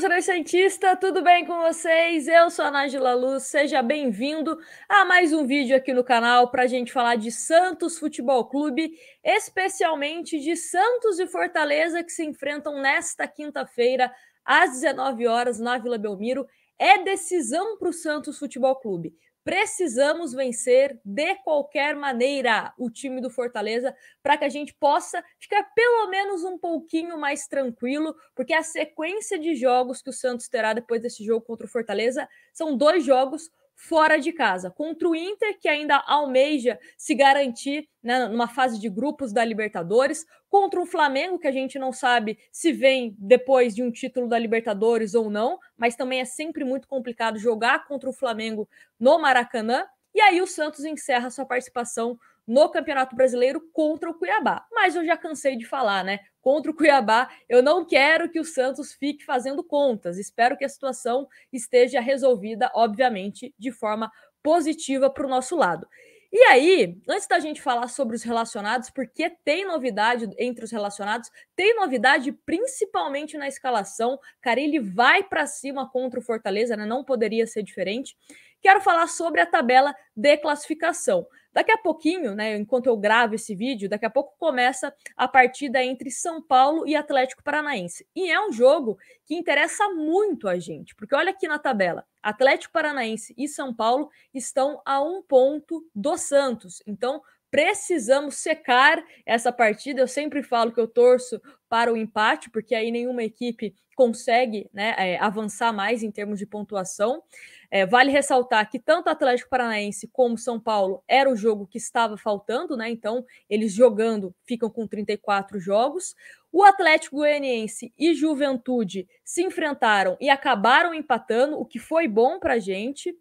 torcedor Santista, tudo bem com vocês? Eu sou a Nájila Luz, seja bem-vindo a mais um vídeo aqui no canal para a gente falar de Santos Futebol Clube, especialmente de Santos e Fortaleza que se enfrentam nesta quinta-feira às 19 horas na Vila Belmiro. É decisão para o Santos Futebol Clube. Precisamos vencer de qualquer maneira o time do Fortaleza para que a gente possa ficar pelo menos um pouquinho mais tranquilo, porque a sequência de jogos que o Santos terá depois desse jogo contra o Fortaleza são dois jogos fora de casa, contra o Inter, que ainda almeja se garantir né, numa fase de grupos da Libertadores, contra o Flamengo, que a gente não sabe se vem depois de um título da Libertadores ou não, mas também é sempre muito complicado jogar contra o Flamengo no Maracanã. E aí o Santos encerra sua participação no Campeonato Brasileiro contra o Cuiabá. Mas eu já cansei de falar, né? Contra o Cuiabá, eu não quero que o Santos fique fazendo contas. Espero que a situação esteja resolvida, obviamente, de forma positiva para o nosso lado. E aí, antes da gente falar sobre os relacionados, porque tem novidade entre os relacionados, tem novidade principalmente na escalação. Carilli vai para cima contra o Fortaleza, né? Não poderia ser diferente quero falar sobre a tabela de classificação. Daqui a pouquinho, né, enquanto eu gravo esse vídeo, daqui a pouco começa a partida entre São Paulo e Atlético Paranaense. E é um jogo que interessa muito a gente, porque olha aqui na tabela: Atlético Paranaense e São Paulo estão a um ponto do Santos. Então, precisamos secar essa partida. Eu sempre falo que eu torço para o empate, porque aí nenhuma equipe consegue né, é, avançar mais em termos de pontuação. É, vale ressaltar que tanto Atlético Paranaense como São Paulo era o jogo que estava faltando, né? Então, eles jogando ficam com 34 jogos. O Atlético Goianiense e Juventude se enfrentaram e acabaram empatando, o que foi bom para a gente.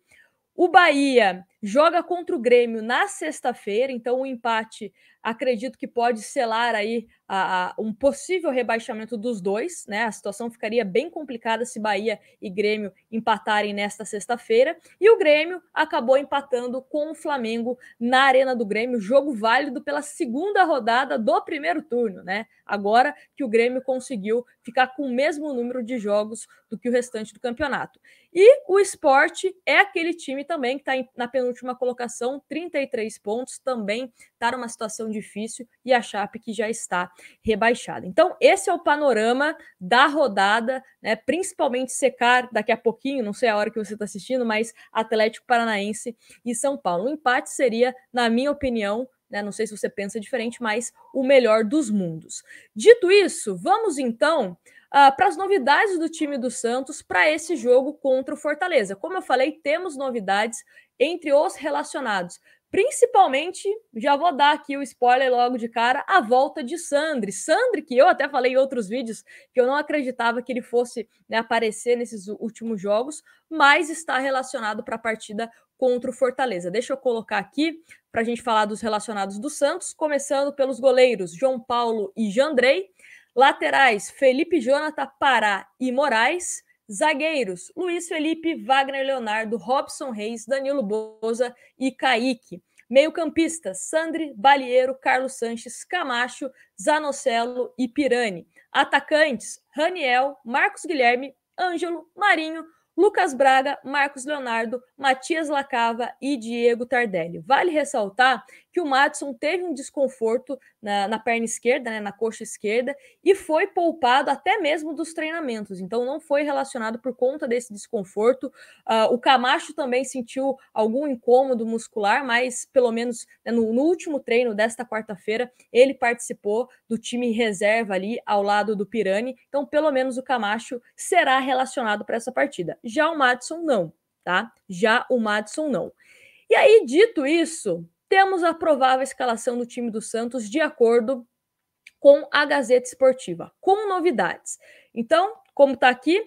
O Bahia joga contra o Grêmio na sexta-feira, então o um empate acredito que pode selar aí a, a, um possível rebaixamento dos dois, né? A situação ficaria bem complicada se Bahia e Grêmio empatarem nesta sexta-feira. E o Grêmio acabou empatando com o Flamengo na Arena do Grêmio, jogo válido pela segunda rodada do primeiro turno, né? Agora que o Grêmio conseguiu ficar com o mesmo número de jogos do que o restante do campeonato. E o esporte é aquele time também que está na penúltima última colocação, 33 pontos, também está numa situação difícil e a Chape que já está rebaixada. Então, esse é o panorama da rodada, né? Principalmente secar daqui a pouquinho, não sei a hora que você está assistindo, mas Atlético Paranaense e São Paulo. O empate seria, na minha opinião, né, não sei se você pensa diferente, mas o melhor dos mundos. Dito isso, vamos então Uh, ah, para as novidades do time do Santos para esse jogo contra o Fortaleza. Como eu falei, temos novidades entre os relacionados. Principalmente, já vou dar aqui o spoiler logo de cara, a volta de Sandri. Sandri, que eu até falei em outros vídeos que eu não acreditava que ele fosse né, aparecer nesses últimos jogos, mas está relacionado para a partida contra o Fortaleza. Deixa eu colocar aqui para a gente falar dos relacionados do Santos, começando pelos goleiros João Paulo e Jandrei, laterais Felipe Jonathan, Pará e Moraes, Zagueiros: Luiz Felipe, Wagner Leonardo, Robson Reis, Danilo Boza e Kaique. Meio-campistas: Sandri, Balieiro, Carlos Sanches, Camacho, Zanocelo e Pirani. Atacantes: Raniel, Marcos Guilherme, Ângelo, Marinho, Lucas Braga, Marcos Leonardo, Matias Lacava e Diego Tardelli. Vale ressaltar que o Madison teve um desconforto na, na perna esquerda, né, na coxa esquerda, e foi poupado até mesmo dos treinamentos. Então, não foi relacionado por conta desse desconforto. Uh, o Camacho também sentiu algum incômodo muscular, mas pelo menos né, no, no último treino desta quarta-feira, ele participou do time reserva ali ao lado do Pirani. Então, pelo menos o Camacho será relacionado para essa partida. Já o Madison não, tá? Já o Madison não. E aí, dito isso, temos a provável escalação do time do Santos de acordo com a Gazeta Esportiva, com novidades. Então, como está aqui,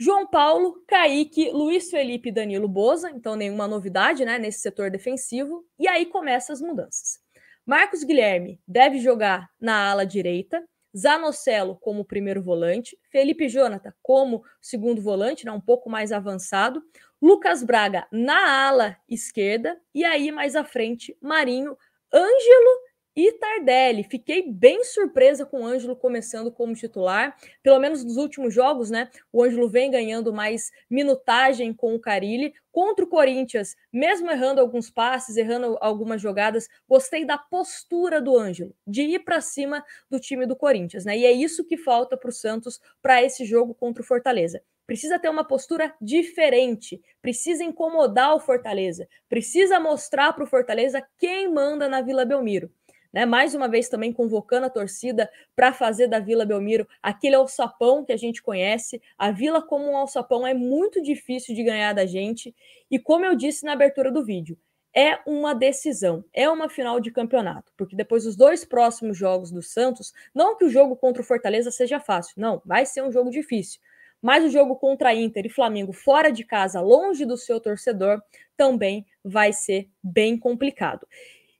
João Paulo, Kaique, Luiz Felipe e Danilo Boza, então nenhuma novidade né, nesse setor defensivo, e aí começam as mudanças. Marcos Guilherme deve jogar na ala direita, Zanocelo como primeiro volante, Felipe Jonathan como segundo volante, né, um pouco mais avançado, Lucas Braga na ala esquerda e aí mais à frente Marinho, Ângelo e Tardelli. Fiquei bem surpresa com o Ângelo começando como titular. Pelo menos nos últimos jogos, né? O Ângelo vem ganhando mais minutagem com o Carilli. Contra o Corinthians, mesmo errando alguns passes, errando algumas jogadas, gostei da postura do Ângelo, de ir para cima do time do Corinthians, né? E é isso que falta para o Santos para esse jogo contra o Fortaleza precisa ter uma postura diferente, precisa incomodar o Fortaleza, precisa mostrar para o Fortaleza quem manda na Vila Belmiro. Né? Mais uma vez também convocando a torcida para fazer da Vila Belmiro aquele alçapão que a gente conhece. A Vila como um alçapão é muito difícil de ganhar da gente e como eu disse na abertura do vídeo, é uma decisão, é uma final de campeonato, porque depois os dois próximos jogos do Santos, não que o jogo contra o Fortaleza seja fácil, não, vai ser um jogo difícil, mas o jogo contra Inter e Flamengo fora de casa, longe do seu torcedor, também vai ser bem complicado.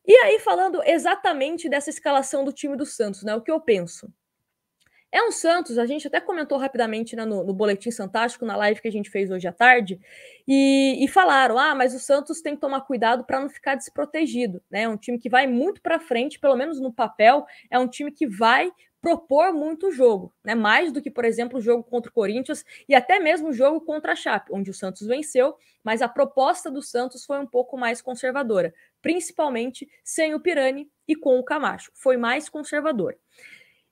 E aí, falando exatamente dessa escalação do time do Santos, né? O que eu penso? É um Santos, a gente até comentou rapidamente né, no, no Boletim Santástico, na live que a gente fez hoje à tarde, e, e falaram: ah, mas o Santos tem que tomar cuidado para não ficar desprotegido. Né? É um time que vai muito para frente, pelo menos no papel, é um time que vai propor muito o jogo, né? Mais do que, por exemplo, o jogo contra o Corinthians e até mesmo o jogo contra a Chape, onde o Santos venceu, mas a proposta do Santos foi um pouco mais conservadora, principalmente sem o Pirani e com o Camacho. Foi mais conservadora.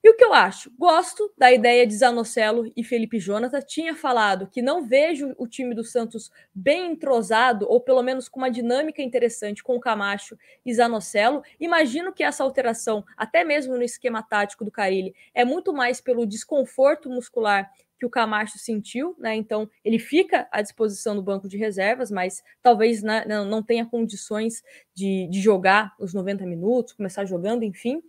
E o que eu acho? Gosto da ideia de Zanocelo e Felipe Jonathan. Tinha falado que não vejo o time do Santos bem entrosado, ou pelo menos com uma dinâmica interessante com o Camacho e Zanocelo. Imagino que essa alteração, até mesmo no esquema tático do Carilli, é muito mais pelo desconforto muscular que o Camacho sentiu, né? Então ele fica à disposição do banco de reservas, mas talvez né, não tenha condições de, de jogar os 90 minutos, começar jogando, enfim.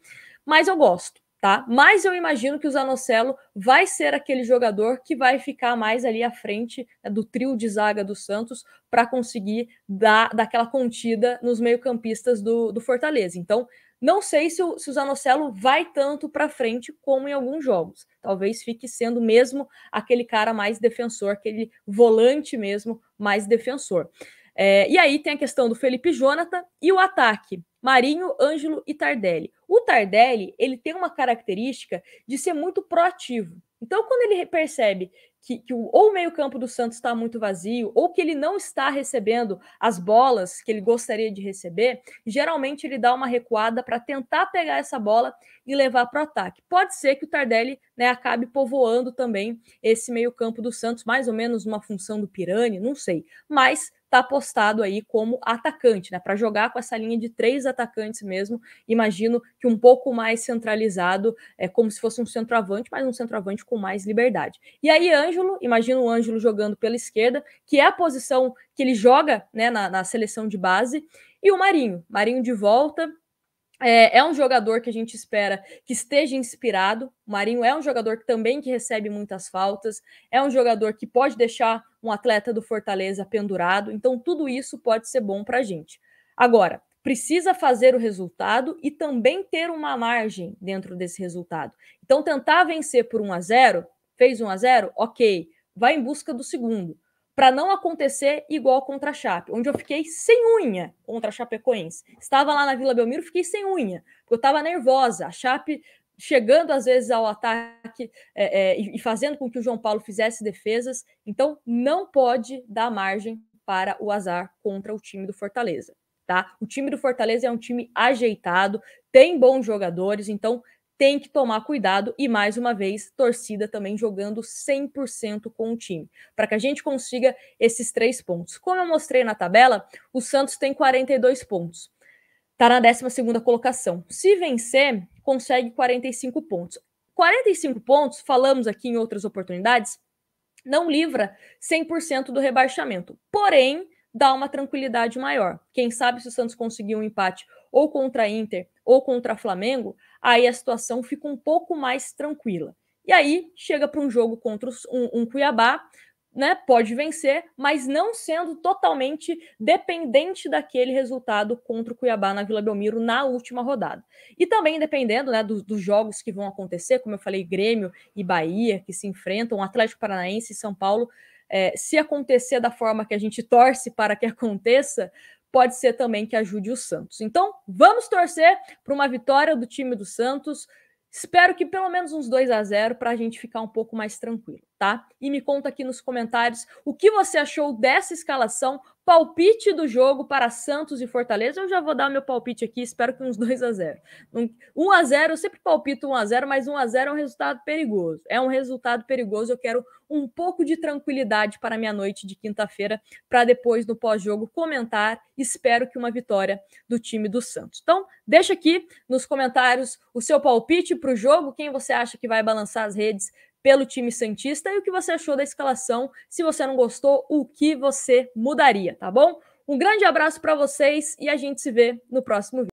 Mas eu gosto tá? Mas eu imagino que o Zanocelo vai ser aquele jogador que vai ficar mais ali à frente né, do trio de zaga do Santos para conseguir dar, daquela aquela contida nos meio-campistas do, do Fortaleza. Então, não sei se o, se o Zanocelo vai tanto para frente como em alguns jogos. Talvez fique sendo mesmo aquele cara mais defensor, aquele volante mesmo mais defensor. É, e aí tem a questão do Felipe Jonathan e o ataque. Marinho, Ângelo e Tardelli. O Tardelli, ele tem uma característica de ser muito proativo. Então, quando ele percebe que, que o, ou o meio-campo do Santos está muito vazio, ou que ele não está recebendo as bolas que ele gostaria de receber, geralmente ele dá uma recuada para tentar pegar essa bola e levar para o ataque. Pode ser que o Tardelli né, acabe povoando também esse meio-campo do Santos, mais ou menos uma função do Pirani, não sei. Mas está apostado aí como atacante, né? Para jogar com essa linha de três atacantes mesmo, imagino que um pouco mais centralizado, é como se fosse um centroavante, mas um centroavante com mais liberdade. E aí, Anjo Ângelo, imagina o Ângelo jogando pela esquerda, que é a posição que ele joga né, na, na seleção de base, e o Marinho. Marinho de volta, é, é, um jogador que a gente espera que esteja inspirado. O Marinho é um jogador que também que recebe muitas faltas, é um jogador que pode deixar um atleta do Fortaleza pendurado. Então, tudo isso pode ser bom para a gente. Agora, precisa fazer o resultado e também ter uma margem dentro desse resultado. Então, tentar vencer por 1 a 0 Fez 1 a 0 Ok. Vai em busca do segundo. Para não acontecer igual contra a Chape, onde eu fiquei sem unha contra a Chapecoense. Estava lá na Vila Belmiro, fiquei sem unha, porque eu estava nervosa. A Chape chegando às vezes ao ataque é, é, e fazendo com que o João Paulo fizesse defesas. Então, não pode dar margem para o azar contra o time do Fortaleza. Tá? O time do Fortaleza é um time ajeitado, tem bons jogadores, então tem que tomar cuidado e, mais uma vez, torcida também jogando 100% com o time, para que a gente consiga esses três pontos. Como eu mostrei na tabela, o Santos tem 42 pontos, está na 12 colocação. Se vencer, consegue 45 pontos. 45 pontos, falamos aqui em outras oportunidades, não livra 100% do rebaixamento, porém, dá uma tranquilidade maior. Quem sabe se o Santos conseguir um empate ou contra a Inter ou contra Flamengo, aí a situação fica um pouco mais tranquila. E aí chega para um jogo contra um, um Cuiabá, né? Pode vencer, mas não sendo totalmente dependente daquele resultado contra o Cuiabá na Vila Belmiro na última rodada. E também dependendo né, dos jogos que vão acontecer, como eu falei, Grêmio e Bahia que se enfrentam, Atlético Paranaense e São Paulo. É, se acontecer da forma que a gente torce para que aconteça, pode ser também que ajude o Santos. Então, vamos torcer para uma vitória do time do Santos. Espero que pelo menos uns 2 a 0 para a gente ficar um pouco mais tranquilo, tá? E me conta aqui nos comentários o que você achou dessa escalação Palpite do jogo para Santos e Fortaleza, eu já vou dar meu palpite aqui, espero que uns 2 a 0. 1 a 0, eu sempre palpito 1 a 0, mas 1 a 0 é um resultado perigoso. É um resultado perigoso, eu quero um pouco de tranquilidade para minha noite de quinta-feira, para depois no pós-jogo comentar, espero que uma vitória do time do Santos. Então, deixa aqui nos comentários o seu palpite para o jogo, quem você acha que vai balançar as redes pelo time Santista e o que você achou da escalação. Se você não gostou, o que você mudaria, tá bom? Um grande abraço para vocês e a gente se vê no próximo vídeo.